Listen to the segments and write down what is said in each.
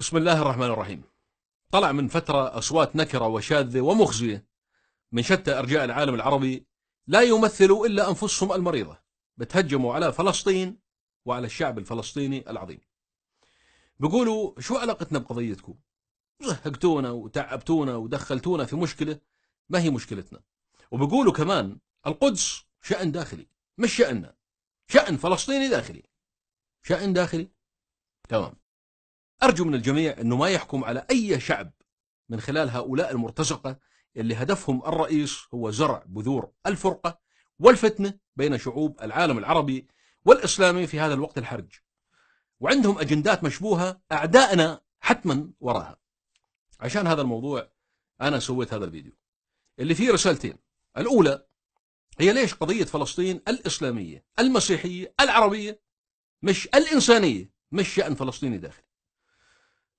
بسم الله الرحمن الرحيم طلع من فترة أصوات نكرة وشاذة ومخزية من شتى أرجاء العالم العربي لا يمثلوا إلا أنفسهم المريضة بتهجموا على فلسطين وعلى الشعب الفلسطيني العظيم بيقولوا شو علاقتنا بقضيتكم زهقتونا وتعبتونا ودخلتونا في مشكلة ما هي مشكلتنا وبيقولوا كمان القدس شأن داخلي مش شأننا شأن فلسطيني داخلي شأن داخلي تمام أرجو من الجميع أنه ما يحكم على أي شعب من خلال هؤلاء المرتزقة اللي هدفهم الرئيس هو زرع بذور الفرقة والفتنة بين شعوب العالم العربي والإسلامي في هذا الوقت الحرج وعندهم أجندات مشبوهة أعدائنا حتما وراها عشان هذا الموضوع أنا سويت هذا الفيديو اللي فيه رسالتين الأولى هي ليش قضية فلسطين الإسلامية المسيحية العربية مش الإنسانية مش شأن فلسطيني داخل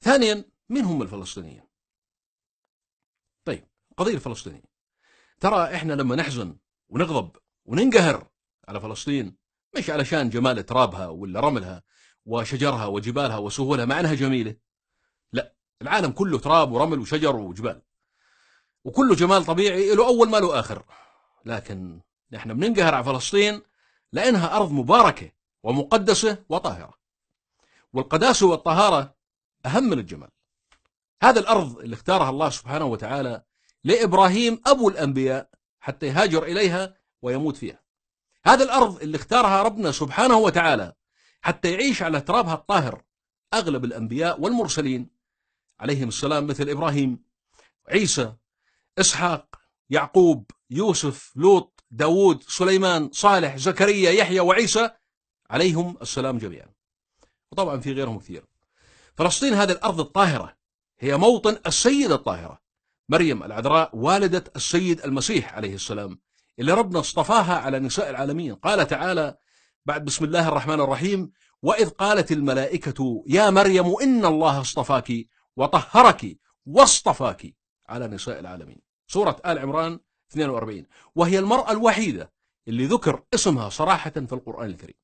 ثانيا من هم الفلسطينيين طيب قضية الفلسطينيين ترى احنا لما نحزن ونغضب وننقهر على فلسطين مش علشان جمال ترابها ولا رملها وشجرها وجبالها وسهولها مع انها جميله لا العالم كله تراب ورمل وشجر وجبال وكله جمال طبيعي له اول ما له اخر لكن نحن بننقهر على فلسطين لانها ارض مباركه ومقدسه وطاهره والقداسه والطهاره أهم من الجمال هذا الأرض اللي اختارها الله سبحانه وتعالى لإبراهيم أبو الأنبياء حتى يهاجر إليها ويموت فيها هذا الأرض اللي اختارها ربنا سبحانه وتعالى حتى يعيش على ترابها الطاهر أغلب الأنبياء والمرسلين عليهم السلام مثل إبراهيم عيسى إسحاق يعقوب يوسف لوط داود سليمان صالح زكريا يحيى وعيسى عليهم السلام جميعا وطبعا في غيرهم كثير فلسطين هذه الأرض الطاهرة هي موطن السيدة الطاهرة مريم العذراء والدة السيد المسيح عليه السلام اللي ربنا اصطفاها على نساء العالمين قال تعالى بعد بسم الله الرحمن الرحيم وإذ قالت الملائكة يا مريم إن الله اصطفاك وطهرك واصطفاك على نساء العالمين سورة آل عمران 42 وهي المرأة الوحيدة اللي ذكر اسمها صراحة في القرآن الكريم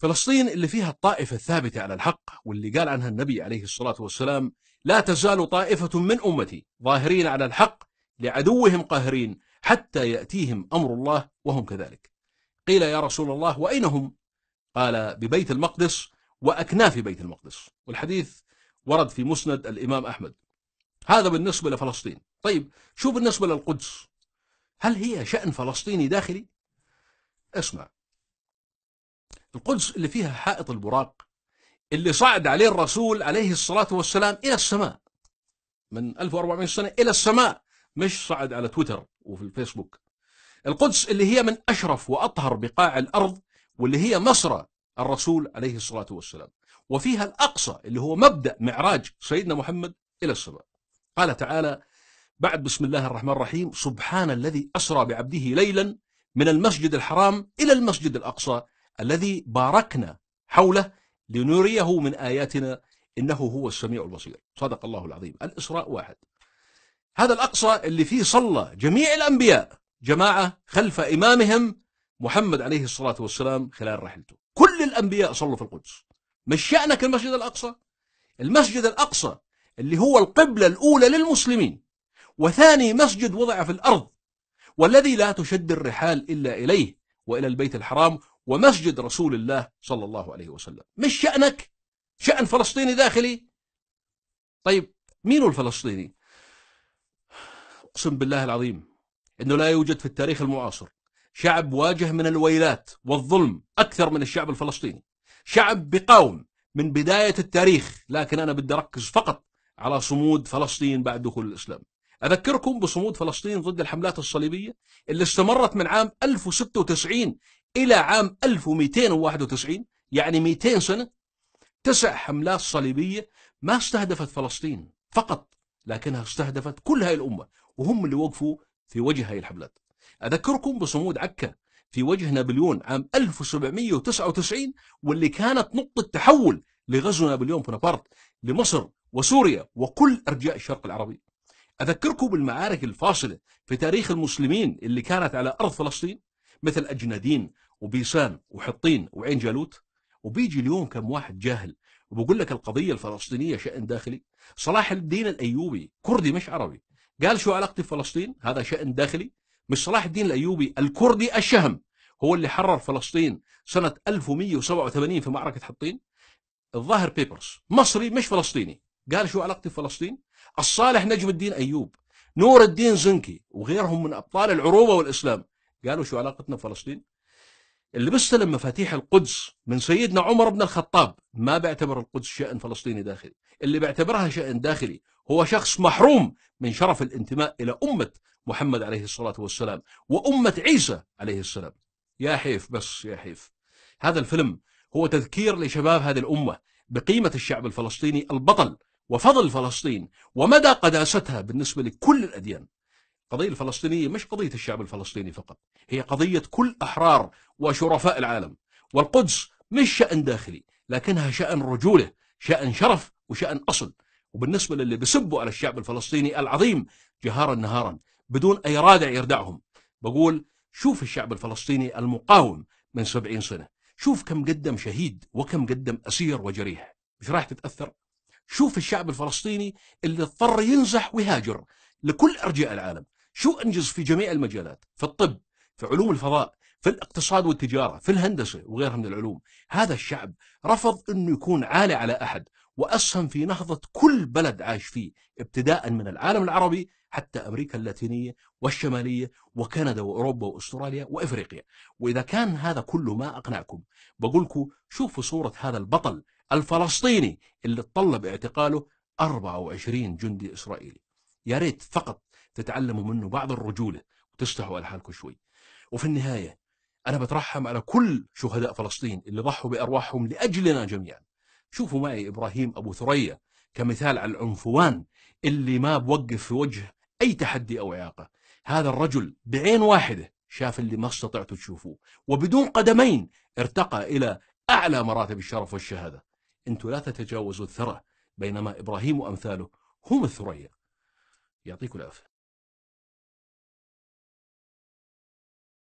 فلسطين اللي فيها الطائفة الثابتة على الحق واللي قال عنها النبي عليه الصلاة والسلام لا تزال طائفة من أمتي ظاهرين على الحق لعدوهم قاهرين حتى يأتيهم أمر الله وهم كذلك قيل يا رسول الله وأين هم؟ قال ببيت المقدس وأكناف بيت المقدس والحديث ورد في مسند الإمام أحمد هذا بالنسبة لفلسطين طيب شو بالنسبة للقدس؟ هل هي شأن فلسطيني داخلي؟ اسمع القدس اللي فيها حائط البراق اللي صعد عليه الرسول عليه الصلاة والسلام إلى السماء من 1400 سنة إلى السماء مش صعد على تويتر وفي الفيسبوك القدس اللي هي من أشرف وأطهر بقاع الأرض واللي هي مصر الرسول عليه الصلاة والسلام وفيها الأقصى اللي هو مبدأ معراج سيدنا محمد إلى السماء قال تعالى بعد بسم الله الرحمن الرحيم سبحان الذي أسرى بعبده ليلا من المسجد الحرام إلى المسجد الأقصى الذي باركنا حوله لنريه من آياتنا إنه هو السميع البصير صدق الله العظيم الإسراء واحد هذا الأقصى اللي فيه صلى جميع الأنبياء جماعة خلف إمامهم محمد عليه الصلاة والسلام خلال رحلته كل الأنبياء صلوا في القدس مش شأنك المسجد الأقصى المسجد الأقصى اللي هو القبلة الأولى للمسلمين وثاني مسجد وضع في الأرض والذي لا تشد الرحال إلا إليه وإلى البيت الحرام ومسجد رسول الله صلى الله عليه وسلم مش شأنك شأن فلسطيني داخلي طيب مين الفلسطيني أقسم بالله العظيم أنه لا يوجد في التاريخ المعاصر شعب واجه من الويلات والظلم أكثر من الشعب الفلسطيني شعب بقاوم من بداية التاريخ لكن أنا بدي أركز فقط على صمود فلسطين بعد دخول الإسلام أذكركم بصمود فلسطين ضد الحملات الصليبية اللي استمرت من عام 1096 إلى عام 1291 يعني 200 سنة تسع حملات صليبية ما استهدفت فلسطين فقط لكنها استهدفت كل هاي الأمة وهم اللي وقفوا في وجه هاي الحملات أذكركم بصمود عكا في وجه نابليون عام 1799 واللي كانت نقطة تحول لغزو نابليون بونابرت لمصر وسوريا وكل أرجاء الشرق العربي أذكركم بالمعارك الفاصلة في تاريخ المسلمين اللي كانت على أرض فلسطين مثل أجندين وبيسان وحطين وعين جالوت وبيجي اليوم كم واحد جاهل وبقول لك القضية الفلسطينية شأن داخلي صلاح الدين الأيوبي كردي مش عربي قال شو علاقتي بفلسطين هذا شأن داخلي مش صلاح الدين الأيوبي الكردي الشهم هو اللي حرر فلسطين سنة 1187 في معركة حطين الظاهر بيبرس مصري مش فلسطيني قال شو علاقتي بفلسطين الصالح نجم الدين أيوب نور الدين زنكي وغيرهم من أبطال العروبة والإسلام قالوا شو علاقتنا بفلسطين اللي بيستلم مفاتيح القدس من سيدنا عمر بن الخطاب ما بيعتبر القدس شأن فلسطيني داخلي اللي بيعتبرها شأن داخلي هو شخص محروم من شرف الانتماء إلى أمة محمد عليه الصلاة والسلام وأمة عيسى عليه السلام يا حيف بس يا حيف هذا الفيلم هو تذكير لشباب هذه الأمة بقيمة الشعب الفلسطيني البطل وفضل فلسطين ومدى قداستها بالنسبة لكل الأديان القضية الفلسطينية مش قضية الشعب الفلسطيني فقط هي قضية كل أحرار وشرفاء العالم والقدس مش شأن داخلي لكنها شأن رجولة شأن شرف وشأن أصل وبالنسبة للي بسبوا على الشعب الفلسطيني العظيم جهارا نهارا بدون أي رادع يردعهم بقول شوف الشعب الفلسطيني المقاوم من سبعين سنة شوف كم قدم شهيد وكم قدم أسير وجريح مش راح تتأثر شوف الشعب الفلسطيني اللي اضطر ينزح ويهاجر لكل أرجاء العالم شو أنجز في جميع المجالات في الطب في علوم الفضاء في الاقتصاد والتجارة في الهندسة وغيرها من العلوم هذا الشعب رفض أنه يكون عالي على أحد وأسهم في نهضة كل بلد عاش فيه ابتداء من العالم العربي حتى أمريكا اللاتينية والشمالية وكندا وأوروبا وأستراليا وإفريقيا وإذا كان هذا كله ما أقنعكم بقولكم شوفوا صورة هذا البطل الفلسطيني اللي تطلب اعتقاله 24 جندي إسرائيلي يا ريت فقط تتعلموا منه بعض الرجولة وتستحوا ألحانكم شوي وفي النهاية أنا بترحم على كل شهداء فلسطين اللي ضحوا بأرواحهم لأجلنا جميعا شوفوا معي إبراهيم أبو ثريا كمثال على العنفوان اللي ما بوقف في وجه أي تحدي أو إعاقة هذا الرجل بعين واحدة شاف اللي ما استطعتوا تشوفوه وبدون قدمين ارتقى إلى أعلى مراتب الشرف والشهادة أنتوا لا تتجاوزوا الثرى بينما إبراهيم وأمثاله هم الثريا يعطيكم العافية